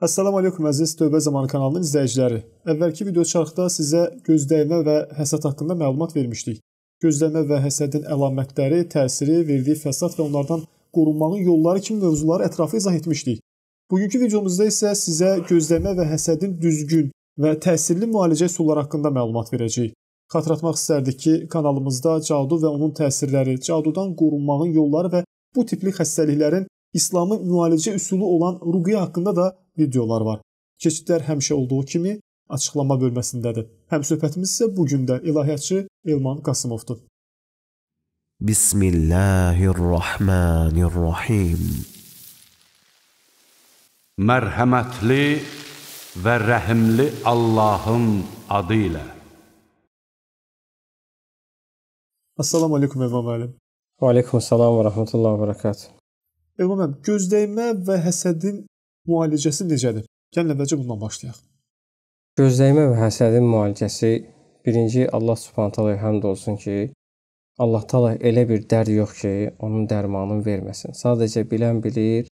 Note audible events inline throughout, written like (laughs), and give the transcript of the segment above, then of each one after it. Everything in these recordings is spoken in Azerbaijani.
Assalamu aleykum əziz Tövbə Zamanı kanalının izləyiciləri. Əvvəlki video çarxda sizə gözdəymə və həsəd haqqında məlumat vermişdik. Gözdəymə və həsədin əlamətləri, təsiri, verdiyi fəsad və onlardan qorunmağın yolları kimi mövzuları ətraflı izah etmişdik. Bugünkü videomuzda isə sizə gözdəymə və həsədin düzgün və təsirli müalicə üsulları haqqında məlumat verəcəyik. Xatırlatmaq istərdik ki, kanalımızda cadu və onun təsirləri, cadudan qorunmağın yolları və bu tipli xəstəliklərin İslamın müalicə üsulu olan ruqya haqqında da videolar var. Keçidlər həmişə olduğu kimi açıqlama bölməsindədir. Həmsöhbətimiz isə bu gün də ilahiyyatçı Elman Qasımovdur. Bismillahirrahmanirrahim. Mərhəmətli və rəhimli Allahın adı ilə. Assalamu alaykum əvvəlim. Və alaykum salam və rahmetullah və bərəkatuh. Ümumən e, gözdəymə və həsədin müalicəsi necədir? Gəlin əvvəlcə bundan başlayaq. Gözdəymə və həsədin müalicəsi birinci Allah Subhanahu taala həmd olsun ki, Allah taala elə bir dərd yox ki, onun dərmanını verməsin. Sadəcə bilən bilir,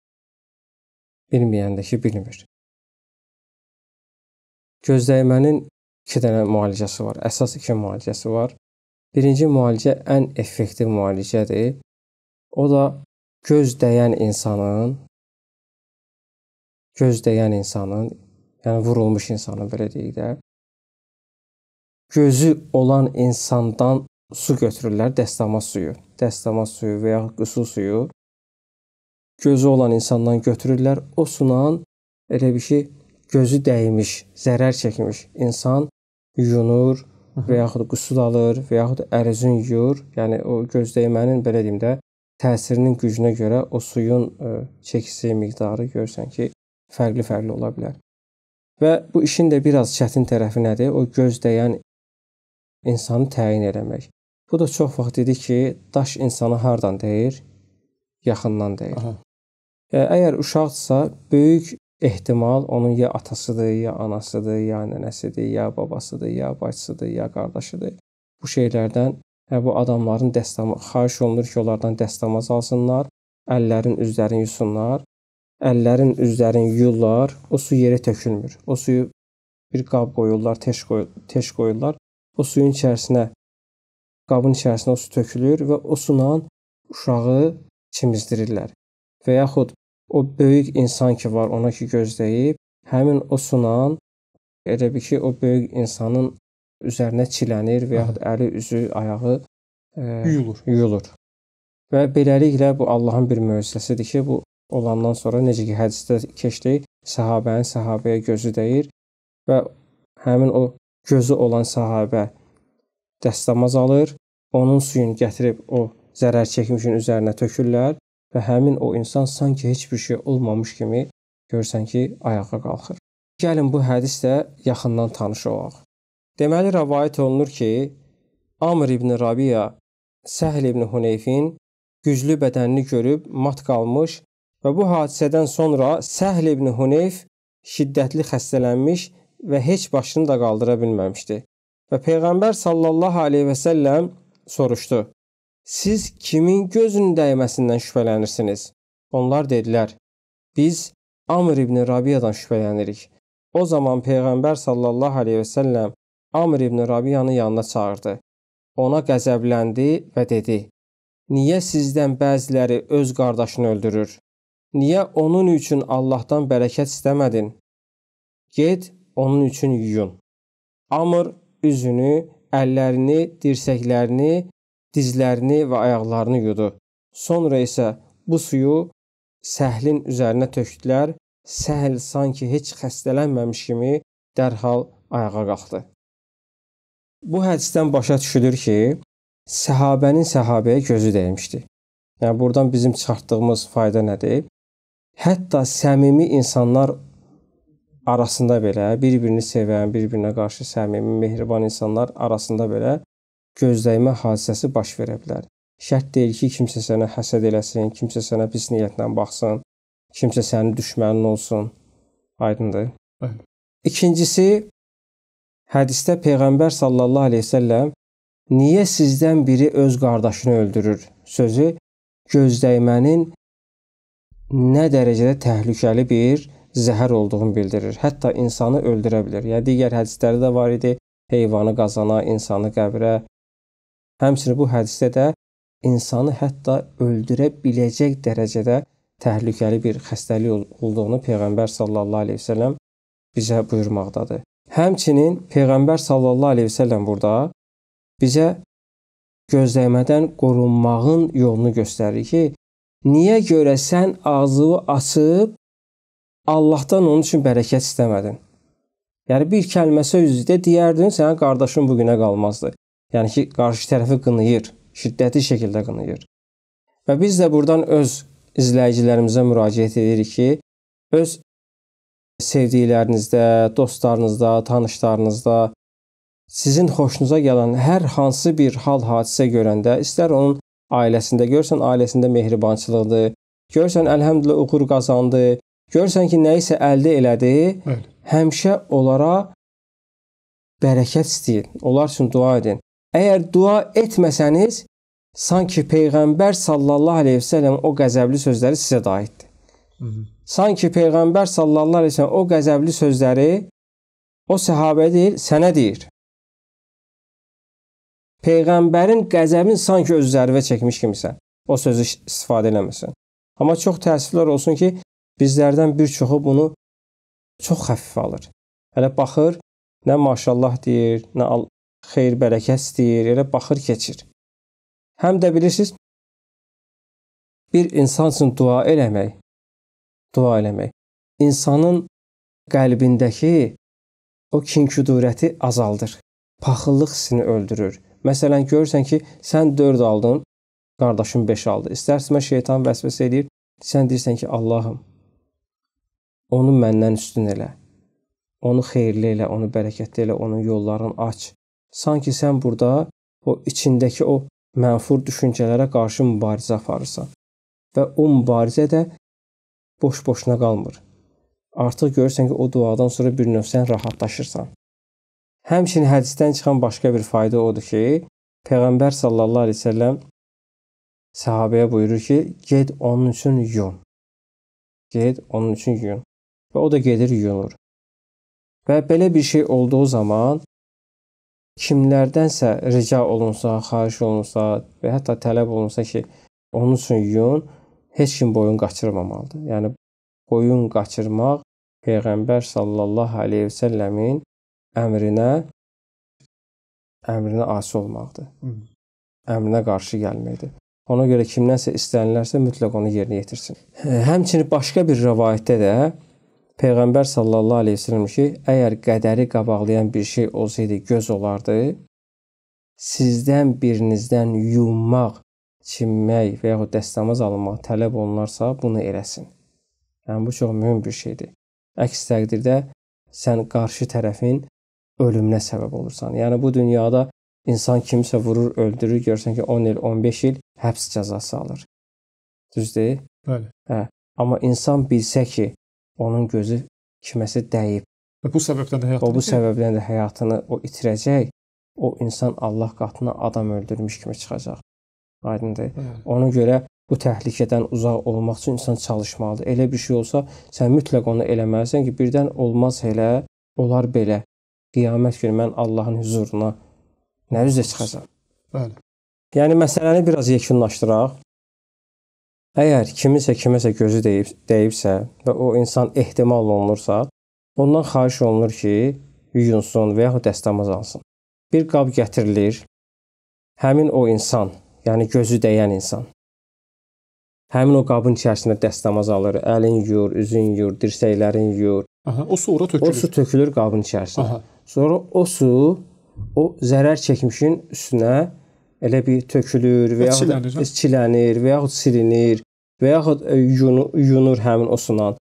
bilməyən də ki, bilmir. Gözdəymənin 2 dənə müalicəsi var. Əsas 2 müalicəsi var. Birinci müalicə ən effektiv müalicədir. O da göz dəyən insanın göz dəyən insanın, yəni vurulmuş insanın belə deyək də, gözü olan insandan su götürürlər, dəstəmaz suyu. Dəstəmaz suyu və ya qüsul suyu gözü olan insandan götürürlər. O sunan elə bir şey gözü dəymiş, zərər çəkmiş insan yuyunur və yaxud qüsul alır və yaxud ərizin yuyur. Yəni o göz dəymənin belə deyim də təsirinin gücünə görə o suyun e, çəkisi miqdarı görsən ki, fərqli-fərqli ola bilər. Və bu işin də biraz çətin tərəfi nədir? O göz dəyən insanı təyin eləmək. Bu da çox vaxt idi ki, daş insana hardan dəyir? Yaxından dəyir. Aha. E, əgər uşaqdsa, böyük ehtimal onun ya atasıdır, ya anasıdır, ya nənəsidir, ya babasıdır, ya bacısıdır, ya qardaşıdır. Bu şeylərdən Hə, bu adamların dəstəma xahiş olunur ki, onlardan dəstəmaz alsınlar, əllərin, üzlərini yusunlar. Əllərin, üzlərini yuyurlar, o su yerə tökülmür. O suyu bir qab qoyurlar, teş, qoy teş qoyurlar. O suyun içərisinə qabın içərisinə o su tökülür və o sunan uşağı çimizdirirlər. Və yaxud o böyük insan ki var, ona ki gözləyib, həmin o sunan elə bir ki, o böyük insanın üzərinə çilənir və yaxud əli, üzü, ayağı ə, e, yuyulur. Yuyulur. Və beləliklə bu Allahın bir möcüzəsidir ki, bu olandan sonra necə ki hədisdə keçdi, səhabənin səhabəyə gözü dəyir və həmin o gözü olan səhabə dəstəmaz alır, onun suyunu gətirib o zərər çəkmişin üzərinə tökürlər və həmin o insan sanki heç bir şey olmamış kimi görsən ki, ayağa qalxır. Gəlin bu hədislə yaxından tanış olaq. Deməli, rəvayət olunur ki, Amr ibn Rabiya Səhl ibn Huneyfin güclü bədənini görüb mat qalmış və bu hadisədən sonra Səhl ibn Huneyf şiddətli xəstələnmiş və heç başını da qaldıra bilməmişdi. Və Peyğəmbər sallallahu aleyhi və səlləm soruşdu: "Siz kimin gözünün dəyməsindən şübhələnirsiniz?" Onlar dedilər: "Biz Amr ibn Rabiyadan şübhələnirik." O zaman Peyğəmbər sallallahu aleyhi və səlləm Amr ibn Rabiyanı yanına çağırdı. Ona qəzəbləndi və dedi: "Niyə sizdən bəziləri öz qardaşını öldürür? Niyə onun üçün Allahdan bərəkət istəmədin? Get, onun üçün yuyun." Amr üzünü, əllərini, dirsəklərini, dizlərini və ayaqlarını yudu. Sonra isə bu suyu səhlin üzərinə tökdülər. Səhl sanki heç xəstələnməmiş kimi dərhal ayağa qalxdı. Bu hədisdən başa düşülür ki, səhabənin səhabəyə gözü dəymişdi. Yəni buradan bizim çıxartdığımız fayda nədir? Hətta səmimi insanlar arasında belə bir-birini sevən, bir-birinə qarşı səmimi, mehriban insanlar arasında belə gözləymə hadisəsi baş verə bilər. Şərt deyil ki, kimsə sənə həsəd eləsin, kimsə sənə pis niyyətlə baxsın, kimsə sənin düşmənin olsun. Aydındır? Bəli. İkincisi, Hədisdə Peyğəmbər sallallahu əleyhi və səlləm niyə sizdən biri öz qardaşını öldürür sözü gözdəymənin nə dərəcədə təhlükəli bir zəhər olduğunu bildirir. Hətta insanı öldürə bilər. Yəni digər hədislərdə də var idi, heyvanı qazana, insanı qəbrə. Həmçinin bu hədisdə də insanı hətta öldürə biləcək dərəcədə təhlükəli bir xəstəlik olduğunu Peyğəmbər sallallahu əleyhi və səlləm bizə buyurmaqdadır. Həmçinin Peyğəmbər sallallahu əleyhi və səlləm burada bizə gözləmədən qorunmağın yolunu göstərir ki, niyə görə sən ağzını açıb Allahdan onun üçün bərəkət istəmədin? Yəni bir kəlmə sözdə deyərdin, sənin qardaşın bu günə qalmazdı. Yəni ki, qarşı tərəfi qınayır, şiddətli şəkildə qınayır. Və biz də burdan öz izləyicilərimizə müraciət edirik ki, öz sevdiklərinizdə, dostlarınızda, tanışlarınızda sizin xoşunuza gələn hər hansı bir hal-hadisə görəndə, istər onun ailəsində görsən, ailəsində mehribançılıqdır, görsən əlhəmdülillah uğur qazandı, görsən ki, nə isə əldə elədi, Bəli. həmişə onlara bərəkət istəyin, onlar üçün dua edin. Əgər dua etməsəniz, sanki peyğəmbər sallallahu əleyhi və səlləm o qəzəbli sözləri sizə də aiddir. Hı -hı. Sanki Peyğəmbər sallallahu əleyhi və səlləm o qəzəbli sözləri o səhabəyə deyil, sənə deyir. Peyğəmbərin qəzəbin sanki öz zərvə çəkmiş kimisən o sözü istifadə eləməsin. Amma çox təəssüflər olsun ki, bizlərdən bir çoxu bunu çox xəfifə alır. Hələ baxır, nə maşallah deyir, nə xeyir bərəkət istəyir, elə baxır keçir. Həm də bilirsiniz, bir insan üçün dua eləmək dua eləmək. İnsanın qəlbindəki o kin-kudurəti azaldır. Paxıllıq hissini öldürür. Məsələn, görürsən ki, sən 4 aldın, qardaşın 5 aldı. İstərsə şeytan vəsvəsə eləyir. Sən deyirsən ki, Allahım, onu məndən üstün elə. Onu xeyirli elə, onu bərəkətli elə, onun yollarını aç. Sanki sən burada o içindəki o mənfur düşüncələrə qarşı mübarizə aparırsan. Və o mübarizə də boş-boşuna qalmır. Artıq görürsən ki, o duadan sonra bir növsən rahatlaşırsan. Həmçinin hədisdən çıxan başqa bir fayda odur ki, Peyğəmbər sallallahu əleyhi və səlləm səhabəyə buyurur ki, get onun üçün yun. Get onun üçün yun. Və o da gedir yunur. Və belə bir şey olduğu zaman kimlərdənsə rica olunsa, xahiş olunsa və hətta tələb olunsa ki, onun üçün yun, heç kim boyun qaçırmamalıdır. Yəni boyun qaçırmaq Peyğəmbər sallallahu əleyhi və səlləmin əmrinə əmrinə asi olmaqdır. Əmrinə qarşı gəlməkdir. Ona görə kimdənsə istənilərsə mütləq onu yerinə yetirsin. Hə, həmçinin başqa bir rivayətdə də Peyğəmbər sallallahu əleyhi və səlləm ki, əgər qədəri qabaqlayan bir şey olsaydı göz olardı, sizdən birinizdən yummaq çinmək və yaxud dəstəmaz alınmaq tələb olunarsa, bunu eləsin. Yəni bu çox mühüm bir şeydir. Əks təqdirdə sən qarşı tərəfin ölümünə səbəb olursan. Yəni bu dünyada insan kimsə vurur, öldürür, görsən ki 10 il, 15 il həbs cəzası alır. Düzdür? Bəli. Hə. Amma insan bilsə ki, onun gözü kiməsə dəyib. Və bu səbəbdən də həyatını. O bu səbəbdən də həyatını o itirəcək. O insan Allah qatına adam öldürmüş kimi çıxacaq. Aydındır? Hı. Ona görə bu təhlükədən uzaq olmaq üçün insan çalışmalıdır. Elə bir şey olsa, sən mütləq onu eləməlisən ki, birdən olmaz elə, olar belə. Qiyamət günü mən Allahın huzuruna nə üzə çıxacam? Bəli. Yəni məsələni biraz yekunlaşdıraq. Əgər kimisə kiməsə gözü deyib deyibsə və o insan ehtimal olunursa, ondan xahiş olunur ki, yuyunsun və yaxud dəstəmaz alsın. Bir qab gətirilir. Həmin o insan yəni gözü dəyən insan. Həmin o qabın içərisində dəstəmaz alır, əlin yuyur, üzün yuyur, dirsəklərin yuyur. Aha, o su ora tökülür. O su tökülür qabın içərisinə. Aha. Sonra o su o zərər çəkmişin üstünə elə bir tökülür və e, yaxud çilənir, e, çilənir və yaxud silinir və yaxud e, yunur, yunur həmin o sunan.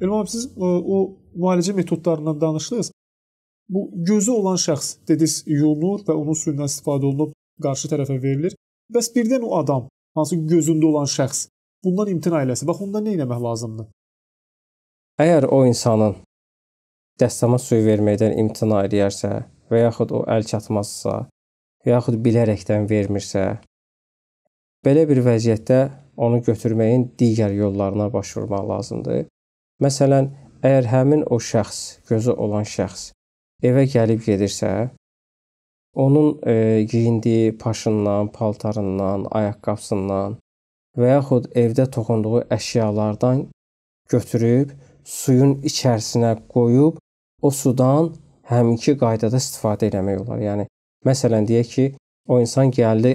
Elmam siz o, o müalicə metodlarından danışdınız. Bu gözü olan şəxs dediniz yunur və onun suyundan istifadə olunub qarşı tərəfə verilir. Bəs birdən o adam, hansı gözündə olan şəxs bundan imtina eləsə, bax onda nə etmək lazımdır? Əgər o insanın dəstəma suyu verməkdən imtina edərsə və yaxud o əl çatmazsa, və yaxud bilərəkdən vermirsə, belə bir vəziyyətdə onu götürməyin digər yollarına başvurmaq lazımdır. Məsələn, əgər həmin o şəxs, gözü olan şəxs evə gəlib gedirsə Onun e, geyindiyi paşından, paltarından, ayaqqabısından və yaxud evdə toxunduğu əşyalardan götürüb suyun içərisinə qoyub o sudan həminki qaydada istifadə etmək olar. Yəni məsələn deyək ki, o insan gəldi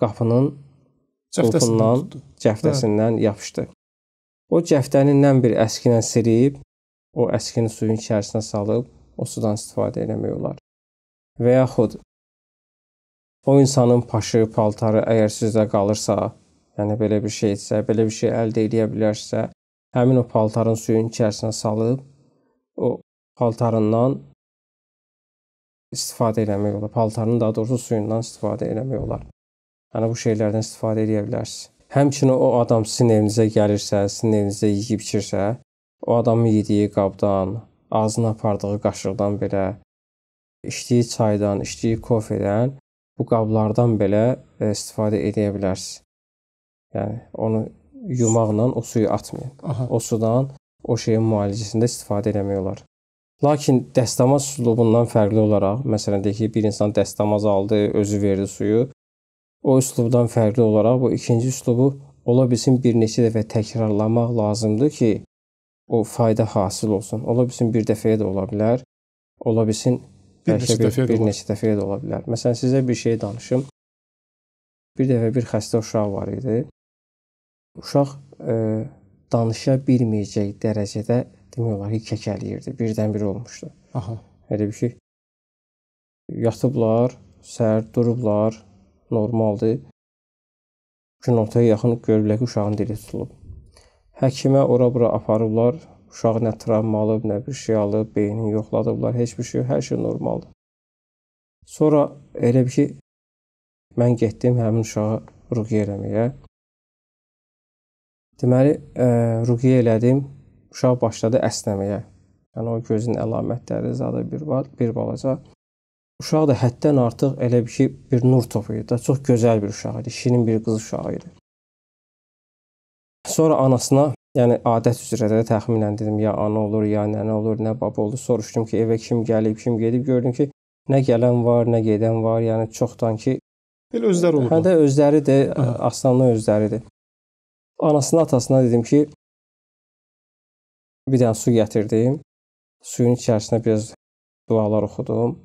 qapının qulpundan, cəftəsindən hə. yapışdı. O cəftənindən bir əskilə silib, o əskini suyun içərisinə salıb o sudan istifadə etmək olar və yaxud o insanın paşı, paltarı əgər sizdə qalırsa, yəni belə bir şeysə, belə bir şey əldə edə bilərsə, həmin o paltarın suyun içərisinə salıb o paltarından istifadə etmək olar. Paltarın daha doğrusu suyundan istifadə etmək olar. Yəni bu şeylərdən istifadə edə bilərsiniz. Həmçinin o adam sizin evinizə gəlirsə, sizin evinizdə yeyib içirsə, o adamın yediyi qabdan, ağzına apardığı qaşıqdan belə içdiyi çaydan, içdiyi kofedən bu qablardan belə e, istifadə edə bilərsiniz. Yəni onu yumaqla o suyu atmayın. Aha. O sudan o şeyin müalicəsində istifadə eləmək olar. Lakin dəstəmaz üslubundan fərqli olaraq, məsələn deyək ki, bir insan dəstəmaz aldı, özü verdi suyu. O üslubdan fərqli olaraq bu ikinci üslubu ola bilsin bir neçə dəfə təkrarlamaq lazımdır ki, o fayda hasil olsun. Ola bilsin bir dəfəyə də ola bilər. Ola bilsin Bir neçə dəfə bir, bir neçə dəfə də ola bilər. Məsələn, sizə bir şey danışım. Bir dəfə bir xəstə uşaq var idi. Uşaq e, danışa bilməyəcək dərəcədə demək olar ki, kəkələyirdi. Birdən-birə olmuşdu. Aha. Elə bir şey. Yatıblar, səhər durublar, normaldır. Günortaya yaxın görüblər ki, uşağın dili tutulub. Həkimə ora-bura aparıblar, Uşaq nə travma alıb, nə bir şey alıb, beynini yoxladıblar, heç bir şey, hər şey normaldır. Sonra elə bir ki mən getdim həmin uşağı ruqya eləməyə. Deməli, e, ruqya elədim. Uşaq başladı əsnəməyə. Yəni o gözün əlamətləri zadı bir var, bir balaca. Uşaq da həddən artıq elə bir ki bir nur topu idi. Da çox gözəl bir uşaq idi. Şirin bir qız uşağı idi. Sonra anasına Yəni adət üzrə də təxminən dedim ya ana olur, ya nənə olur, nə baba olur. Soruşdum ki, evə kim gəlib, kim gedib. Gördüm ki, nə gələn var, nə gedən var. Yəni çoxdan ki elə özləri olub. Hə də özləridir, hə. aslanla özləridir. Anasına, atasına dedim ki, bir dənə su gətirdim. Suyun içərisinə biraz dualar oxudum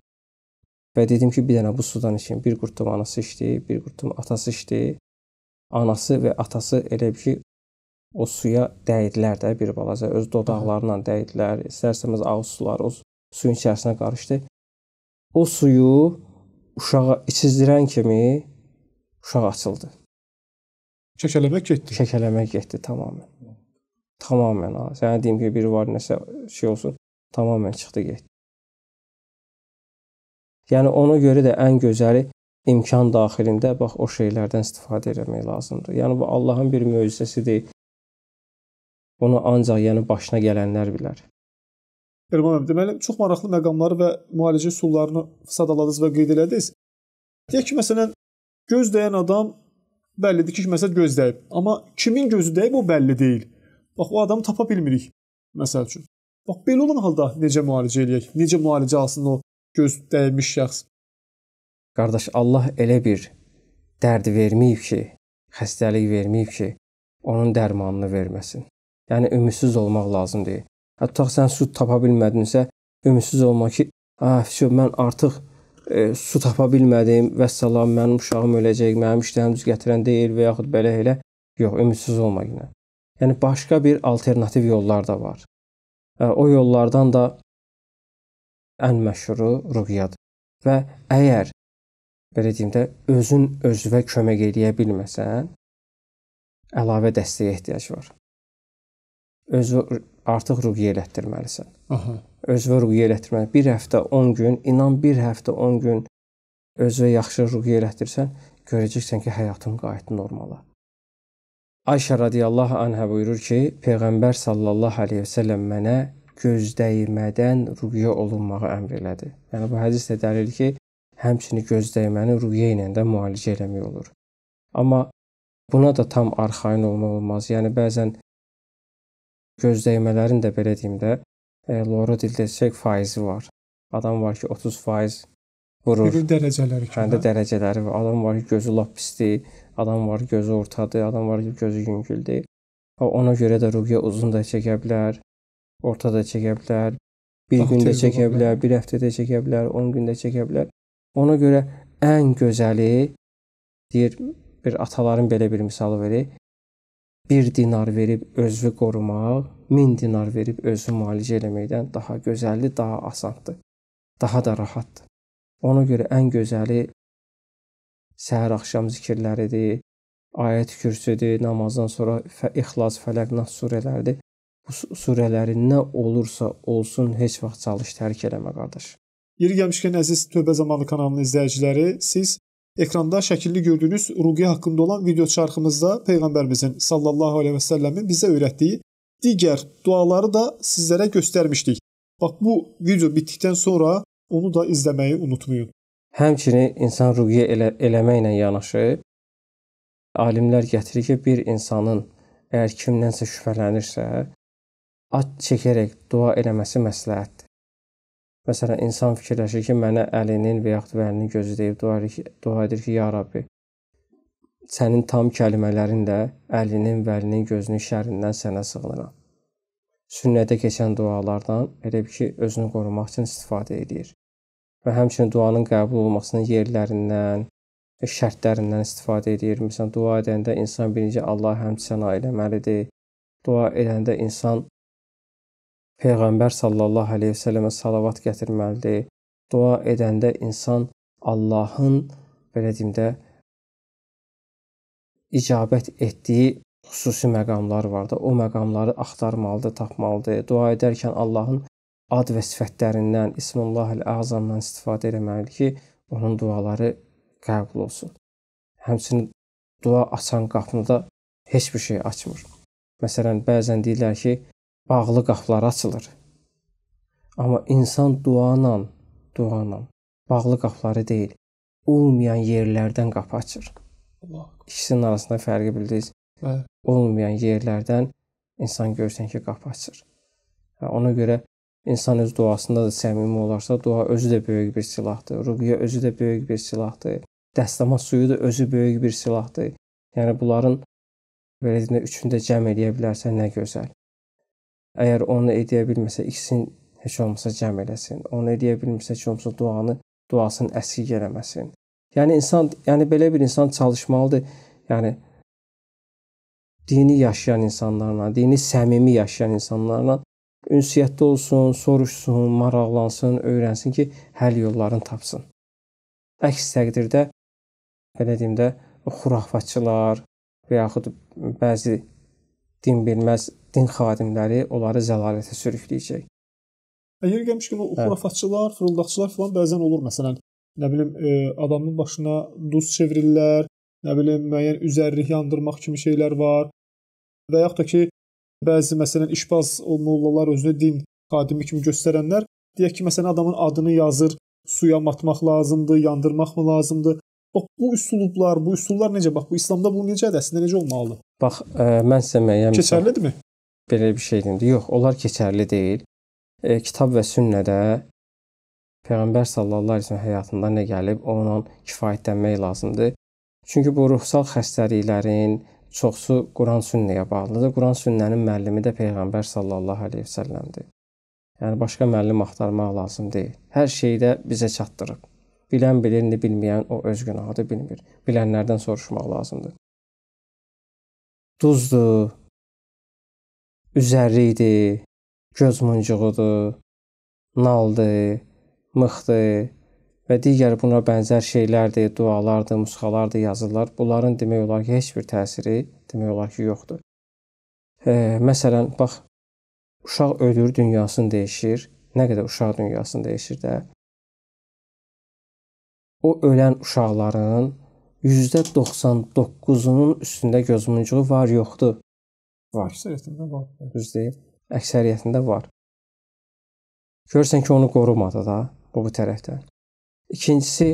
və dedim ki, bir dənə bu sudan için bir qurtum anası içdi, bir qurtum atası içdi. Anası və atası elə bir ki, o suya dəydilər də bir balaca öz dodaqlarıyla dəydilər. İstərsəmiz ağ sular o suyun içərisinə qarışdı. O suyu uşağa içizdirən kimi uşaq açıldı. Şəkələmə getdi. Şəkələmə getdi tamamilə. Tamamilə. Sənə deyim ki, biri var nəsə şey olsun, tamamilə çıxdı getdi. Yəni ona görə də ən gözəli imkan daxilində bax o şeylərdən istifadə etmək lazımdır. Yəni bu Allahın bir möcüzəsidir. Bunu ancaq yəni başına gələnlər bilər. Elman müəllim, deməli çox maraqlı məqamları və müalicə üsullarını sadaladınız və qeyd elədiniz. Deyək ki, məsələn, göz dəyən adam bəllidir ki, məsəl göz dəyib. Amma kimin gözü dəyib o bəlli deyil. Bax o adamı tapa bilmirik məsəl üçün. Bax belə olan halda necə müalicə eləyək? Necə müalicə alsın o göz dəymiş şəxs? Qardaş, Allah elə bir dərd verməyib ki, xəstəlik verməyib ki, onun dərmanını verməsin. Yəni ümidsiz olmaq lazım deyil. Hətta sən su tapa bilmədinsə, ümidsiz olma ki, ah, şu mən artıq e, su tapa bilmədim, vəssalam mənim uşağım öləcək, mənim işlərim düz gətirən deyil və yaxud belə elə. Yox, ümidsiz olma yenə. Yəni başqa bir alternativ yollar da var. E, o yollardan da ən məşhuru ruqyadır. Və əgər belə deyim də özün özünə kömək eləyə bilməsən, əlavə dəstəyə ehtiyac var özü artıq ruqyə elətdirməlisən. Aha. Özünə ruqyə elətdirməli. 1 həftə 10 gün, inan 1 həftə 10 gün özünə yaxşı ruqyə elətdirsən, görəcəksən ki, həyatın qayıtdı normala. Ayşə radiyallahu anha buyurur ki, Peyğəmbər sallallahu əleyhi və səlləm mənə göz dəymədən ruqyə olunmağı əmr elədi. Yəni bu hədis də dəlil ki, həmçinin göz dəyməni ruqyə ilə də müalicə eləmək olur. Amma buna da tam arxayın olmaq olmaz. Yəni bəzən gözdəymələrin də belə deyim də e, loru dildəcək faizi var. Adam var ki 30% vurur. Hüquq dərəcələri. Hə, də hə? dərəcələri var. Adam var ki gözü lap pisdir, adam var ki gözü ortadır, adam var ki gözü yüngüldür. Ona görə də ruqya uzun da çəkə bilər, orta da çəkə bilər, bir Daha gündə çəkə bilər, bir həftədə çəkə bilər, 10 gündə çəkə bilər. Ona görə ən gözəli deyir bir ataların belə bir misalı verir. 1 dinar verib özünü qorumaq 1000 dinar verib özünü müalicə eləməkdən daha gözəldir, daha asandır, daha da rahatdır. Ona görə ən gözəli səhər axşam zikirləridir, ayət kürsüdür, namazdan sonra İxlas, Fələq, Nas surələridir. Bu surələri nə olursa olsun heç vaxt çalış tərk eləmə qardaş. Yeri gəlmişkən əziz tövbə zamanı kanalının izləyiciləri, siz Ekranda şəkilli gördüyünüz ruqye haqqında olan video çarxımızda Peyğəmbərimizin sallallahu əleyhi və səlləmin bizə öyrətdiyi digər duaları da sizlərə göstərmişdik. Bax bu video bitdikdən sonra onu da izləməyi unutmayın. Həmçinin insan ruqye elə eləməklə yanaşı alimlər gətirir ki, bir insanın əgər kimdənsə şübhələnirsə, at çəkərək dua eləməsi məsləhətdir. Məsələn, insan fikirləşir ki, mənə əlinin və yaxud vəlinin gözü deyib dua edir ki, dua edir ki, ya Rabbi, sənin tam kəlimələrinlə əlinin, vəlinin gözünün şərindən sənə sığınıram. Sünnədə keçən dualardan elə bir ki, özünü qorumaq üçün istifadə edir. Və həmçinin duanın qəbul olmasının yerlərindən, şərtlərindən istifadə edir. Məsələn, dua edəndə insan birinci Allah həmd səna eləməlidir. Dua edəndə insan Peyğəmbər sallallahu əleyhi və səlləmə salavat gətirməlidir. Dua edəndə insan Allahın belə deyim də icabət etdiyi xüsusi məqamlar var da, o məqamları axtarmalıdır, tapmalıdır. Dua edərkən Allahın ad və sifətlərindən, İsmullahül Əzamdan istifadə etməlidir ki, onun duaları qəbul olsun. Həmçinin dua açan qapını da heç bir şey açmır. Məsələn, bəzən deyirlər ki, bağlı qapılar açılır. Amma insan duanla, duanla bağlı qapıları deyil, olmayan yerlərdən qapı açır. Allah. İkisinin arasında fərqi bildiniz. Bəli. Olmayan yerlərdən insan görsən ki, qapı açır. Və ona görə insan öz duasında da səmimi olarsa, dua özü də böyük bir silahdır. Ruqya özü də böyük bir silahdır. Dəstəma suyu da özü böyük bir silahdır. Yəni bunların belə deyəndə üçünü də cəm eləyə bilərsən nə gözəl. Əgər onu edə bilməsə ikisini heç olmasa cəm eləsin. Onu edə bilmirsə heç olmasa duanı, duasını əskik eləməsin. Yəni insan, yəni belə bir insan çalışmalıdır. Yəni dini yaşayan insanlarla, dini səmimi yaşayan insanlarla ünsiyyətdə olsun, soruşsun, maraqlansın, öyrənsin ki, həll yollarını tapsın. Əks təqdirdə belə deyim də xurafatçılar və yaxud bəzi din bilməz din xadimləri onları zəlalətə sürükləyəcək. E, yeri gəlmişkən hə. o xurafatçılar, fırıldaqçılar filan bəzən olur məsələn, nə bilim e, adamın başına duz çevirirlər, nə bilim müəyyən üzərlik yandırmaq kimi şeylər var. Və yaxud da ki bəzi məsələn işbaz o mollalar özünü din xadimi kimi göstərənlər deyək ki, məsələn adamın adını yazır, suya matmaq lazımdır, yandırmaq mı lazımdır? Bax bu üsulublar, bu üsullar necə? Bax bu İslamda bu necədir? Əslində necə olmalıdır? Bax ə, e, mən sizə müəyyən keçərlidirmi? belə bir şey indi. Yox, onlar keçərli deyil. E, kitab və sünnədə Peyğəmbər sallallahu əleyhi və səlləm həyatında nə gəlib, onunla kifayətlənmək lazımdır. Çünki bu ruhsal xəstəliklərin çoxu Quran-sünnəyə bağlıdır. Quran-sünnənin müəllimi də Peyğəmbər sallallahu əleyhi və səlləmdir. Yəni başqa müəllim axtarmaq lazım deyil. Hər şeyi də bizə çatdırıb. Bilən bilirni, bilməyən o öz günahını bilmir. Bilənlərdən soruşmaq lazımdır. Duzdur, üzərlikdir, göz muncuğudur, naldır, mıxdır və digər buna bənzər şeylərdir, dualardır, nusxalardır, yazırlar. Bunların demək olar ki, heç bir təsiri demək olar ki, yoxdur. E, məsələn, bax uşaq ölür, dünyasını dəyişir. Nə qədər uşaq dünyasını dəyişir də. O ölən uşaqların %99-unun üstündə göz muncuğu var, yoxdur. Var. Əksəriyyətində var. Düz deyil. Əksəriyyətində var. Görsən ki, onu qorumadı da bu bu tərəfdən. İkincisi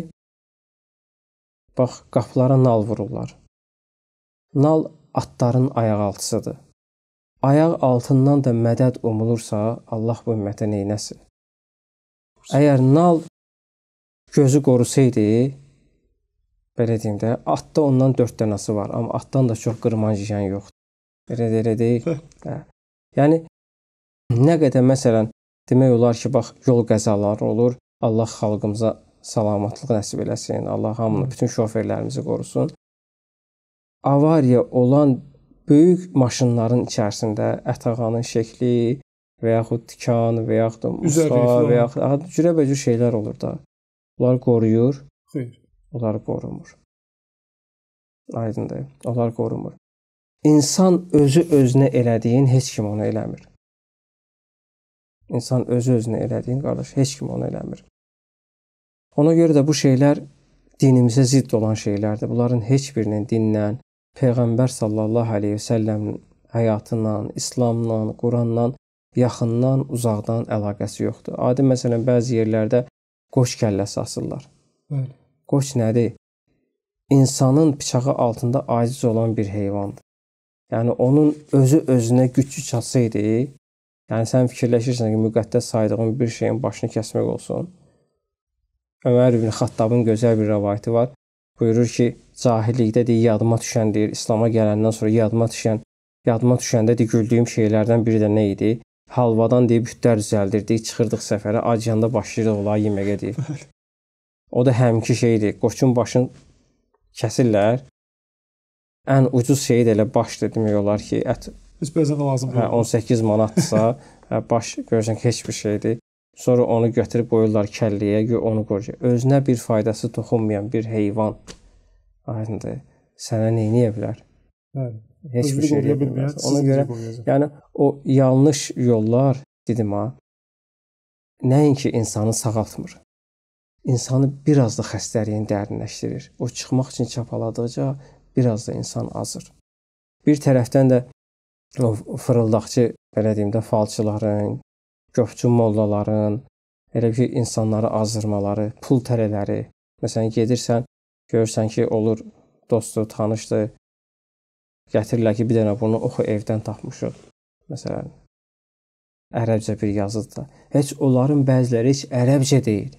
bax qapılara nal vururlar. Nal atların ayaq altısıdır. Ayaq altından da mədəd umulursa, Allah bu ümmətə neynəsin? Əgər nal gözü qorusaydı, belə deyim də, atda ondan 4 dənəsi var, amma atdan da çox qırmanc yeyən yoxdur. Belə də elə deyil. Hə. Yəni nə qədər məsələn demək olar ki, bax yol qəzaları olur. Allah xalqımıza salamatlıq nəsib eləsin. Allah hamını, bütün şoferlərimizi qorusun. Avariya olan böyük maşınların içərisində ətağanın şəkli və yaxud tikan və yaxud da muska və yaxud cürəbəcür şeylər olur da. Onlar qoruyur. Xeyr. Onlar qorumur. Aydındır. Onlar qorumur. İnsan özü özünə elədiyin heç kim ona eləmir. İnsan özü özünə elədiyin qardaş heç kim ona eləmir. Ona görə də bu şeylər dinimizə zidd olan şeylərdir. Bunların heç birinin dinlə, peyğəmbər sallallahu əleyhi və səlləmin həyatından, İslamdan, Qurandan yaxından, uzaqdan əlaqəsi yoxdur. Adi məsələn bəzi yerlərdə qoç kəlləsi asırlar. Bəli. Qoç nədir? İnsanın bıçağı altında aciz olan bir heyvandır. Yəni onun özü özünə gücü çatsaydı, yəni sən fikirləşirsən ki, müqəddəs saydığın bir şeyin başını kəsmək olsun. Ömər ibn Xattabın gözəl bir rivayəti var. Buyurur ki, cahillikdə deyir, yadıma düşən deyir, İslam'a gələndən sonra yadıma düşən, yadıma düşəndə deyir, güldüyüm şeylərdən biri də nə idi? Halvadan deyib bütlər düzəldirdik, çıxırdıq səfərə, acıyanda başlayırdıq onları yeməyə deyir. O da həmki şeydir. Qoçun başını kəsirlər, ən ucuz şeyi də elə baş demək olar ki, ət heç bəzən də lazım hə, deyil. (laughs) Hə, 18 manatdsa, baş görürsən ki, heç bir şeydir. Sonra onu götürüb qoyurlar kəlləyə, onu qoruyur. Özünə bir faydası toxunmayan bir heyvan aydındır. Sənə nə edə bilər? Bəli. Heç Özünü bir şey edə bilməz. Ona görə, yəni o yanlış yollar dedim ha. Nəinki insanı sağaltmır. İnsanı biraz da xəstəliyin dərinləşdirir. O çıxmaq üçün çapaladıqca biraz da insan azır. Bir tərəfdən də o fırıldaqçı, belə deyim də, falçıların, qopçu mollaların, elə ki insanları azdırmaları, pul tərələri. Məsələn, gedirsən, görürsən ki, olur dostu, tanışdır. Gətirirlər ki, bir dənə bunu oxu evdən tapmışıq. Məsələn, ərəbcə bir yazıdır. Heç onların bəziləri heç ərəbcə deyil.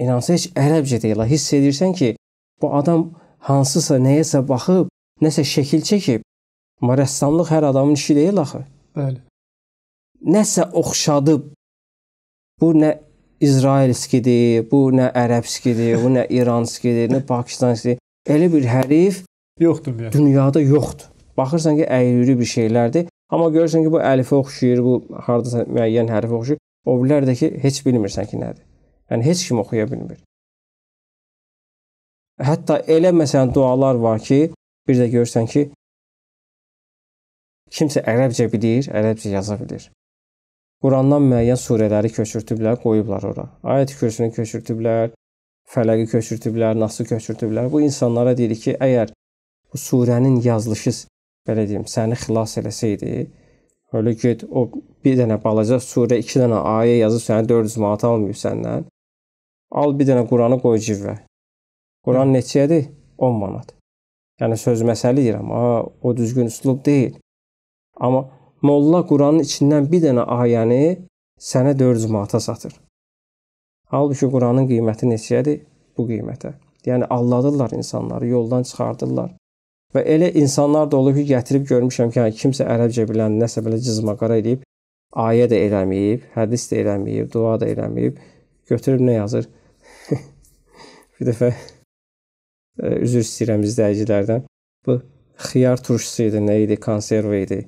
İnansa heç ərəbcə deyil. Hiss edirsən ki, Bu adam hansısa nəyəsə baxıb, nəsə şəkil çəkib. Amma rəssamlıq hər adamın işi deyil axı. Bəli. Nəsə oxşadıb. Bu nə İsrailskidir, bu nə ərəbskidir, bu nə İranskidir, nə Pakistanskidir. Elə bir hərif yoxdur yəni. Dünyada yoxdur. Baxırsan ki, əyri bir şeylərdir. Amma görürsən ki, bu əlifə oxşuyur, bu hardasa müəyyən hərfə oxşuyur. O bilər də ki, heç bilmirsən ki, nədir. Yəni heç kim oxuya bilmir. Hətta elə məsələn dualar var ki, bir də görürsən ki, kimsə ərəbcə bilir, ərəbcə yaza bilir. Qurandan müəyyən surələri köçürtüblər, qoyublar ora. Ayət kürsünü köçürtüblər, Fələqi köçürtüblər, Nası köçürtüblər. Bu insanlara deyirik ki, əgər bu surənin yazılışı belə deyim, səni xilas eləsəydi, Öyle get o bir dənə balaca surə, 2 dənə ayə yazıb səni 400 manat almayıb səndən. Al bir dənə Qur'anı qoy cibvə. Quran neçəyədir? 10 manat. Yəni söz məsəli deyirəm, ha, o düzgün üslub deyil. Amma molla Quranın içindən bir dənə ayəni sənə 400 manata satır. Halbuki Quranın qiyməti neçəyədir? Bu qiymətə. Yəni aldadırlar insanları, yoldan çıxardırlar. Və elə insanlar da olub ki, gətirib görmüşəm ki, yəni, kimsə ərəbcə bilən nəsə belə cızmaqara edib, ayə də eləməyib, hədis də eləməyib, dua da eləməyib, götürüb nə yazır? (laughs) bir dəfə üzr istəyirəm izləyicilərdən. Bu xiyar turşusu idi, nə idi, konserva idi.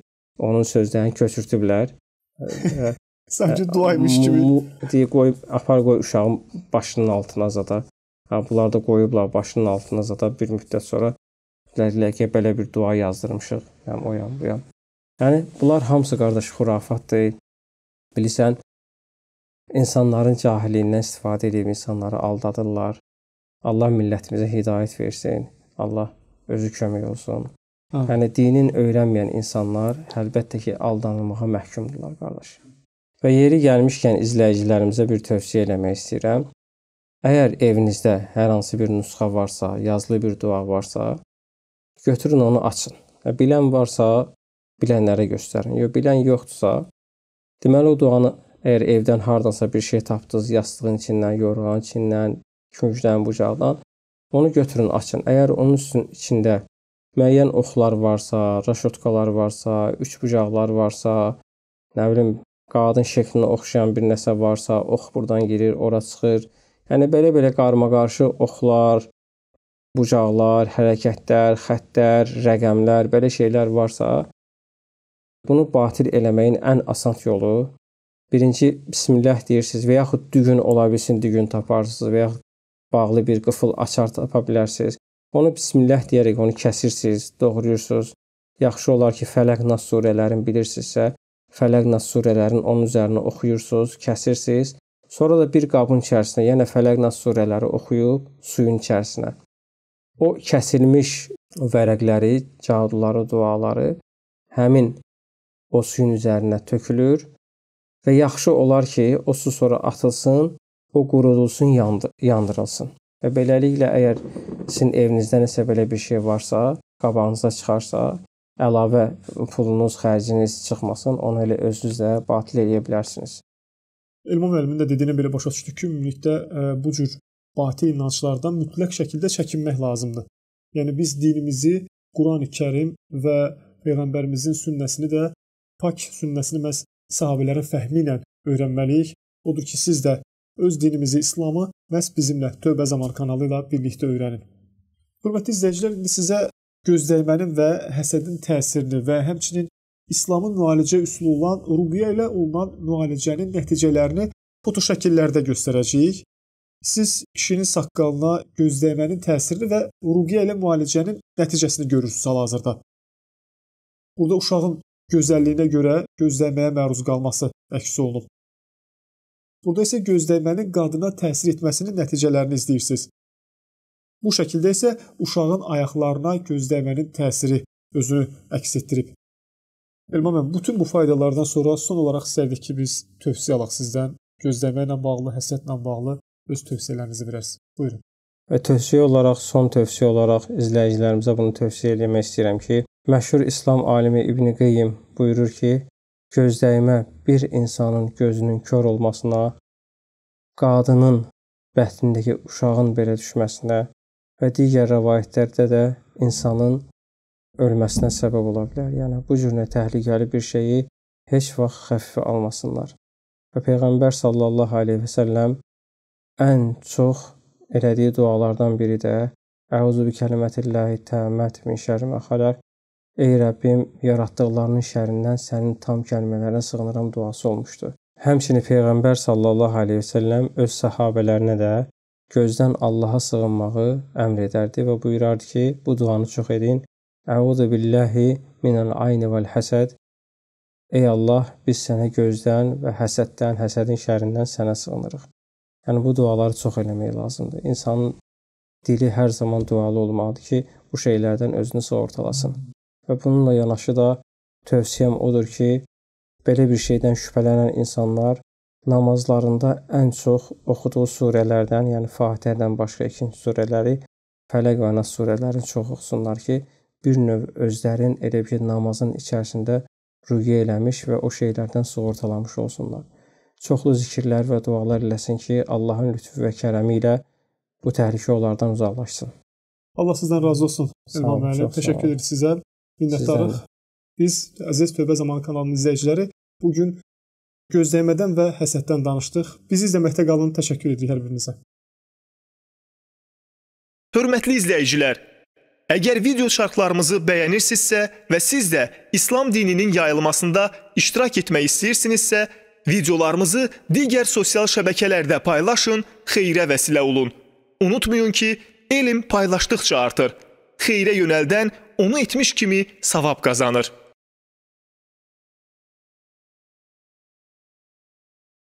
Onun sözlərini köçürtüblər. (laughs) Sanki e, duaymış kimi. Deyə qoyub apar qoy uşağın başının altına zada. Ha bunlar da qoyublar başının altına zada bir müddət sonra dedilər ki, belə bir dua yazdırmışıq. Yəni oyam, buyam. Yəni bunlar hamısı qardaş xurafat deyil. Bilirsən, insanların cahilliyindən istifadə edib insanları aldadırlar. Allah millətimizə hidayət versin. Allah özü kömək olsun. Hə. Yəni dinin öyrənməyən insanlar əlbəttə ki, aldanılmağa məhkumdurlar, qardaş. Və yeri gəlmişkən izləyicilərimizə bir tövsiyə eləmək istəyirəm. Əgər evinizdə hər hansı bir nüsxə varsa, yazılı bir dua varsa, götürün onu açın. Və bilən varsa, bilənlərə göstərin. Yox, bilən yoxdursa, deməli o duanı əgər evdən hardansa bir şey tapdınız, yastığın içindən, yorğanın içindən, kökdən, bucaqdan. Onu götürün, açın. Əgər onun üçün içində müəyyən oxlar varsa, raşotkalar varsa, üç bucaqlar varsa, nə bilim, qadın şəklinə oxşayan bir nəsə varsa, ox burdan girir, ora çıxır. Yəni belə-belə qarma-qarşı oxlar, bucaqlar, hərəkətlər, xəttlər, rəqəmlər, belə şeylər varsa, bunu batil eləməyin ən asan yolu birinci bismillah deyirsiniz və yaxud dügün ola bilsin, dügün taparsınız və yaxud bağlı bir qıfıl açar tapa bilərsiniz. Onu bismillah deyərək onu kəsirsiniz, doğrayırsınız. Yaxşı olar ki, Fələq Nas surələrini bilirsinizsə, Fələq Nas surələrini onun üzərinə oxuyursunuz, kəsirsiniz. Sonra da bir qabın içərisinə, yəni Fələq Nas surələri oxuyub suyun içərisinə. O kəsilmiş vərəqləri, cahudları, duaları həmin o suyun üzərinə tökülür və yaxşı olar ki, o su sonra atılsın o qurudulsun, yandı, yandırılsın. Və beləliklə əgər sizin evinizdə nəsə belə bir şey varsa, qabağınıza çıxarsa, əlavə pulunuz, xərciniz çıxmasın, onu elə özünüz də batil edə bilərsiniz. Elmo müəllimin də dediyini belə başa düşdük ki, ümumilikdə ə, e, bu cür batil inanclardan mütləq şəkildə çəkinmək lazımdır. Yəni biz dinimizi, Qurani-Kərim və peyğəmbərimizin sünnəsini də pak sünnəsini məhz səhabələrin fəhmi ilə öyrənməliyik. Odur ki, siz də öz dinimizi, İslamı məhz bizimlə Tövbə Zaman kanalı ilə birlikdə öyrənin. Hörmətli izləyicilər, indi sizə gözdəymənin və həsədin təsirini və həmçinin İslamın müalicə üsulu olan ruqya ilə olunan müalicənin nəticələrini foto şəkillərdə göstərəcəyik. Siz kişinin saqqalına gözdəymənin təsirini və ruqya ilə müalicənin nəticəsini görürsüz hal-hazırda. Burada uşağın gözəlliyinə görə gözdəyməyə məruz qalması əks olunub. Burada isə gözləmənin qadına təsir etməsinin nəticələrini izləyirsiniz. Bu şəkildə isə uşağın ayaqlarına gözləmənin təsiri özünü əks etdirib. Elmam mən bütün bu faydalardan sonra son olaraq istərdik ki, biz tövsiyə alaq sizdən gözləməklə bağlı, həsədlə bağlı öz tövsiyələrinizi verəsiz. Buyurun. Və tövsiyə olaraq, son tövsiyə olaraq izləyicilərimizə bunu tövsiyə etmək istəyirəm ki, məşhur İslam alimi İbn Qeyyim buyurur ki, gözdəymə bir insanın gözünün kör olmasına, qadının bətnindəki uşağın belə düşməsinə və digər rəvayətlərdə də insanın ölməsinə səbəb ola bilər. Yəni bu cür nə təhlükəli bir şeyi heç vaxt xəfifə almasınlar. Və Peyğəmbər sallallahu əleyhi və səlləm ən çox elədiyi dualardan biri də Əuzu bi kəlimətillahi təmmət min şərri mə xalaq Ey Rəbbim, yaratdıqlarının şərindən sənin tam kəlmələrinə sığınıram duası olmuşdu. Həmçinin peyğəmbər sallallahu əleyhi və səlləm öz səhabələrinə də gözdən Allaha sığınmağı əmr edərdi və buyurardı ki, bu duanı çox edin. Əuzu billahi minəl ayni vəl həsəd. Ey Allah, biz sənə gözdən və həsəddən, həsədin şərindən sənə sığınırıq. Yəni bu duaları çox eləmək lazımdır. İnsanın dili hər zaman dualı olmalıdır ki, bu şeylərdən özünü sığortalasın. Və bununla yanaşı da tövsiyəm odur ki, belə bir şeydən şübhələnən insanlar namazlarında ən çox oxuduğu surələrdən, yəni Fatihədən başqa ikinci surələri, Fələq və Nas surələrini çox oxusunlar ki, bir növ özlərin elə bir namazın içərisində rüyə eləmiş və o şeylərdən sığortalamış olsunlar. Çoxlu zikirlər və dualar eləsin ki, Allahın lütfü və kərəmi ilə bu təhlükə onlardan uzaqlaşsın. Allah sizdən razı olsun. Elham müəllim, təşəkkür edirik sizə. Minnətdarıq. Biz əziz Tövbə Zamanı kanalının izləyiciləri bu gün gözləmədən və həsəddən danışdıq. Bizi izləməkdə qalın. Təşəkkür edirik hər birinizə. Hörmətli izləyicilər, əgər video şərhlarımızı bəyənirsinizsə və siz də İslam dininin yayılmasında iştirak etmək istəyirsinizsə, videolarımızı digər sosial şəbəkələrdə paylaşın, xeyrə vəsilə olun. Unutmayın ki, elm paylaşdıqca artır. Xeyrə yönəldən onu etmiş kimi savab qazanır.